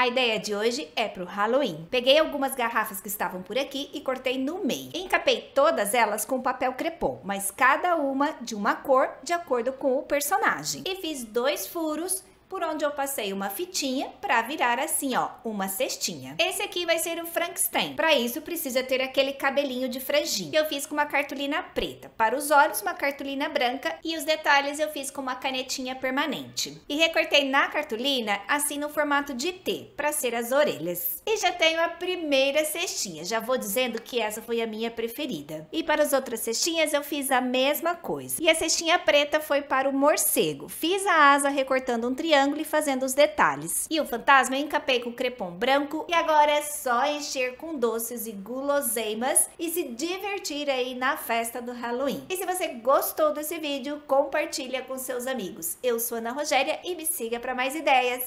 A ideia de hoje é pro Halloween. Peguei algumas garrafas que estavam por aqui e cortei no meio. Encapei todas elas com papel crepom, mas cada uma de uma cor de acordo com o personagem. E fiz dois furos por onde eu passei uma fitinha para virar assim, ó, uma cestinha. Esse aqui vai ser o Frankenstein. Para isso, precisa ter aquele cabelinho de franjinha, que eu fiz com uma cartolina preta. Para os olhos, uma cartolina branca e os detalhes eu fiz com uma canetinha permanente. E recortei na cartolina, assim no formato de T, para ser as orelhas. E já tenho a primeira cestinha, já vou dizendo que essa foi a minha preferida. E para as outras cestinhas, eu fiz a mesma coisa. E a cestinha preta foi para o morcego. Fiz a asa recortando um triângulo triângulo e fazendo os detalhes. E o fantasma eu encapei com crepom branco e agora é só encher com doces e guloseimas e se divertir aí na festa do Halloween. E se você gostou desse vídeo, compartilha com seus amigos. Eu sou Ana Rogéria e me siga para mais ideias.